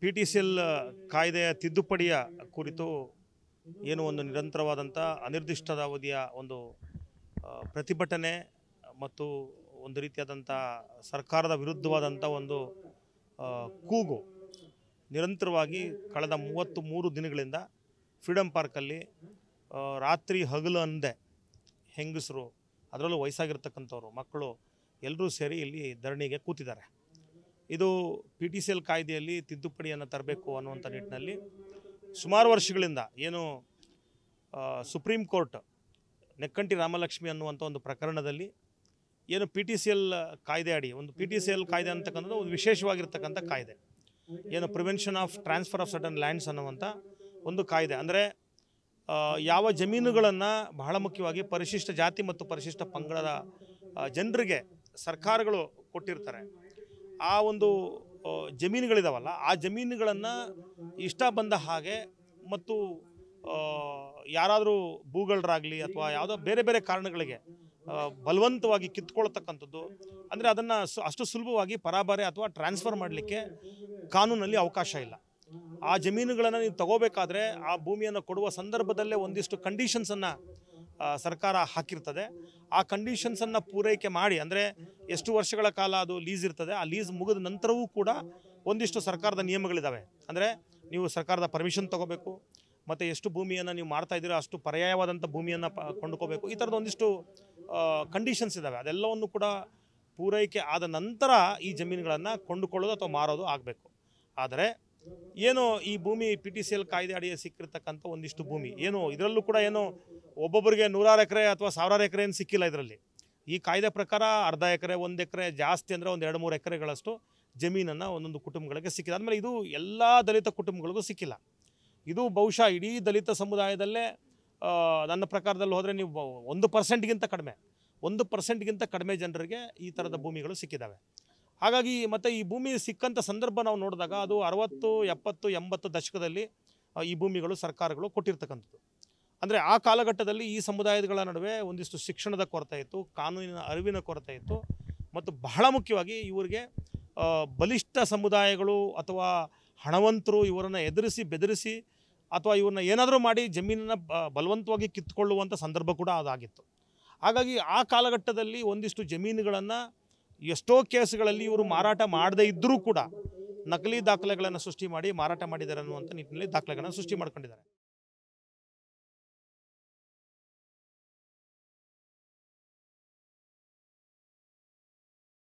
P T C L ಕಾಯ್ದೆಯ ತಿದ್ದುಪಡಿಯ ಕುರಿತು ಏನು ಒಂದು ನಿರಂತರವಾದಂಥ ಅವಧಿಯ ಒಂದು ಪ್ರತಿಭಟನೆ ಮತ್ತು ಒಂದು ರೀತಿಯಾದಂಥ ಸರ್ಕಾರದ ವಿರುದ್ಧವಾದಂಥ ಒಂದು ಕೂಗು ನಿರಂತರವಾಗಿ ಕಳೆದ ಮೂವತ್ತು ಮೂರು ದಿನಗಳಿಂದ ಫ್ರೀಡಮ್ ಪಾರ್ಕಲ್ಲಿ ರಾತ್ರಿ ಹಗಲು ಅಂದೆ ಹೆಂಗಸರು ಅದರಲ್ಲೂ ವಯಸ್ಸಾಗಿರ್ತಕ್ಕಂಥವ್ರು ಮಕ್ಕಳು ಎಲ್ಲರೂ ಸೇರಿ ಇಲ್ಲಿ ಧರಣಿಗೆ ಕೂತಿದ್ದಾರೆ ಇದು ಪಿ ಟಿ ಸಿ ಎಲ್ ಕಾಯ್ದೆಯಲ್ಲಿ ತಿದ್ದುಪಡಿಯನ್ನು ತರಬೇಕು ಅನ್ನುವಂಥ ನಿಟ್ಟಿನಲ್ಲಿ ಸುಮಾರು ವರ್ಷಗಳಿಂದ ಏನು ಸುಪ್ರೀಂ ಕೋರ್ಟ್ ನೆಕ್ಕಂಟಿ ರಾಮಲಕ್ಷ್ಮಿ ಅನ್ನುವಂಥ ಒಂದು ಪ್ರಕರಣದಲ್ಲಿ ಏನು ಪಿ ಟಿ ಸಿ ಎಲ್ ಕಾಯ್ದೆ ಅಡಿ ಒಂದು ಪಿ ಟಿ ಸಿ ಎಲ್ ಕಾಯ್ದೆ ಅಂತಕ್ಕಂಥದ್ದು ಒಂದು ವಿಶೇಷವಾಗಿರ್ತಕ್ಕಂಥ ಕಾಯ್ದೆ ಏನು prevention of transfer of certain lands ಅನ್ನುವಂಥ ಒಂದು ಕಾಯ್ದೆ ಅಂದರೆ ಯಾವ ಜಮೀನುಗಳನ್ನು ಬಹಳ ಮುಖ್ಯವಾಗಿ ಪರಿಶಿಷ್ಟ ಜಾತಿ ಮತ್ತು ಪರಿಶಿಷ್ಟ ಪಂಗಡದ ಜನರಿಗೆ ಸರ್ಕಾರಗಳು ಕೊಟ್ಟಿರ್ತಾರೆ ಆ ಒಂದು ಜಮೀನುಗಳಿದಾವಲ್ಲ ಆ ಜಮೀನುಗಳನ್ನು ಇಷ್ಟ ಬಂದ ಹಾಗೆ ಮತ್ತು ಯಾರಾದರೂ ಭೂಗಳರಾಗಲಿ ಅಥವಾ ಯಾವುದೋ ಬೇರೆ ಬೇರೆ ಕಾರಣಗಳಿಗೆ ಬಲವಂತವಾಗಿ ಕಿತ್ಕೊಳ್ತಕ್ಕಂಥದ್ದು ಅಂದರೆ ಅದನ್ನು ಅಷ್ಟು ಸುಲಭವಾಗಿ ಪರಾಬಾರೆ ಅಥವಾ ಟ್ರಾನ್ಸ್ಫರ್ ಮಾಡಲಿಕ್ಕೆ ಕಾನೂನಲ್ಲಿ ಅವಕಾಶ ಇಲ್ಲ ಆ ಜಮೀನುಗಳನ್ನು ನೀವು ತಗೋಬೇಕಾದ್ರೆ ಆ ಭೂಮಿಯನ್ನು ಕೊಡುವ ಸಂದರ್ಭದಲ್ಲೇ ಒಂದಿಷ್ಟು ಕಂಡೀಷನ್ಸನ್ನು ಸರ್ಕಾರ ಹಾಕಿರ್ತದೆ ಆ ಕಂಡೀಷನ್ಸನ್ನು ಪೂರೈಕೆ ಮಾಡಿ ಅಂದರೆ ಎಷ್ಟು ವರ್ಷಗಳ ಕಾಲ ಅದು ಲೀಸ್ ಇರ್ತದೆ ಆ ಲೀಸ್ ಮುಗಿದ ನಂತರವೂ ಕೂಡ ಒಂದಿಷ್ಟು ಸರ್ಕಾರದ ನಿಯಮಗಳಿದ್ದಾವೆ ಅಂದರೆ ನೀವು ಸರ್ಕಾರದ ಪರ್ಮಿಷನ್ ತೊಗೋಬೇಕು ಮತ್ತು ಎಷ್ಟು ಭೂಮಿಯನ್ನು ನೀವು ಮಾಡ್ತಾ ಇದ್ದೀರೋ ಅಷ್ಟು ಪರ್ಯಾಯವಾದಂಥ ಭೂಮಿಯನ್ನು ಪ ಕೊಂಡ್ಕೋಬೇಕು ಈ ಥರದ ಒಂದಿಷ್ಟು ಕಂಡೀಷನ್ಸ್ ಇದ್ದಾವೆ ಅದೆಲ್ಲವನ್ನು ಕೂಡ ಪೂರೈಕೆ ಆದ ನಂತರ ಈ ಜಮೀನುಗಳನ್ನು ಕೊಂಡುಕೊಳ್ಳೋದು ಅಥವಾ ಮಾರೋದು ಆಗಬೇಕು ಆದರೆ ಏನು ಈ ಭೂಮಿ ಪಿ ಟಿ ಸಿ ಎಲ್ ಕಾಯ್ದೆ ಅಡಿಯಲ್ಲಿ ಸಿಕ್ಕಿರ್ತಕ್ಕಂಥ ಒಂದಿಷ್ಟು ಭೂಮಿ ಏನು ಇದರಲ್ಲೂ ಕೂಡ ಏನು ಒಬ್ಬೊಬ್ಬರಿಗೆ ನೂರಾರು ಎಕರೆ ಅಥವಾ ಸಾವಿರಾರು ಎಕರೆ ಏನು ಸಿಕ್ಕಿಲ್ಲ ಇದರಲ್ಲಿ ಈ ಕಾಯ್ದೆ ಪ್ರಕಾರ ಅರ್ಧ ಎಕರೆ ಒಂದು ಎಕರೆ ಜಾಸ್ತಿ ಅಂದರೆ ಒಂದು ಎರಡು ಮೂರು ಎಕರೆಗಳಷ್ಟು ಜಮೀನನ್ನು ಒಂದೊಂದು ಕುಟುಂಬಗಳಿಗೆ ಸಿಕ್ಕಿದೆ ಆದಮೇಲೆ ಇದು ಎಲ್ಲ ದಲಿತ ಕುಟುಂಬಗಳಿಗೂ ಸಿಕ್ಕಿಲ್ಲ ಇದು ಬಹುಶಃ ಇಡೀ ದಲಿತ ಸಮುದಾಯದಲ್ಲೇ ನನ್ನ ಪ್ರಕಾರದಲ್ಲಿ ಹೋದರೆ ನೀವು ಒಂದು ಪರ್ಸೆಂಟ್ಗಿಂತ ಕಡಿಮೆ ಒಂದು ಪರ್ಸೆಂಟ್ಗಿಂತ ಕಡಿಮೆ ಜನರಿಗೆ ಈ ಥರದ ಭೂಮಿಗಳು ಸಿಕ್ಕಿದ್ದಾವೆ ಹಾಗಾಗಿ ಮತ್ತು ಈ ಭೂಮಿ ಸಿಕ್ಕಂಥ ಸಂದರ್ಭ ನಾವು ನೋಡಿದಾಗ ಅದು ಅರವತ್ತು ಎಪ್ಪತ್ತು ಎಂಬತ್ತು ದಶಕದಲ್ಲಿ ಈ ಭೂಮಿಗಳು ಸರ್ಕಾರಗಳು ಕೊಟ್ಟಿರ್ತಕ್ಕಂಥದ್ದು ಅಂದರೆ ಆ ಕಾಲಘಟ್ಟದಲ್ಲಿ ಈ ಸಮುದಾಯಗಳ ನಡುವೆ ಒಂದಿಷ್ಟು ಶಿಕ್ಷಣದ ಕೊರತೆ ಇತ್ತು ಕಾನೂನಿನ ಅರಿವಿನ ಕೊರತೆ ಇತ್ತು ಮತ್ತು ಬಹಳ ಮುಖ್ಯವಾಗಿ ಇವರಿಗೆ ಬಲಿಷ್ಠ ಸಮುದಾಯಗಳು ಅಥವಾ ಹಣವಂತರು ಇವರನ್ನು ಎದುರಿಸಿ ಬೆದರಿಸಿ ಅಥವಾ ಇವ್ರನ್ನ ಏನಾದರೂ ಮಾಡಿ ಜಮೀನನ್ನು ಬಲವಂತವಾಗಿ ಕಿತ್ಕೊಳ್ಳುವಂಥ ಸಂದರ್ಭ ಕೂಡ ಅದಾಗಿತ್ತು ಹಾಗಾಗಿ ಆ ಕಾಲಘಟ್ಟದಲ್ಲಿ ಒಂದಿಷ್ಟು ಜಮೀನುಗಳನ್ನು ಎಷ್ಟೋ ಕೇಸ್ಗಳಲ್ಲಿ ಇವರು ಮಾರಾಟ ಮಾಡದೇ ಇದ್ದರೂ ಕೂಡ ನಕಲಿ ದಾಖಲೆಗಳನ್ನು ಸೃಷ್ಟಿ ಮಾಡಿ ಮಾರಾಟ ಮಾಡಿದ್ದಾರೆ ಅನ್ನುವಂಥ ನಿಟ್ಟಿನಲ್ಲಿ ದಾಖಲೆಗಳನ್ನು ಸೃಷ್ಟಿ ಮಾಡ್ಕೊಂಡಿದ್ದಾರೆ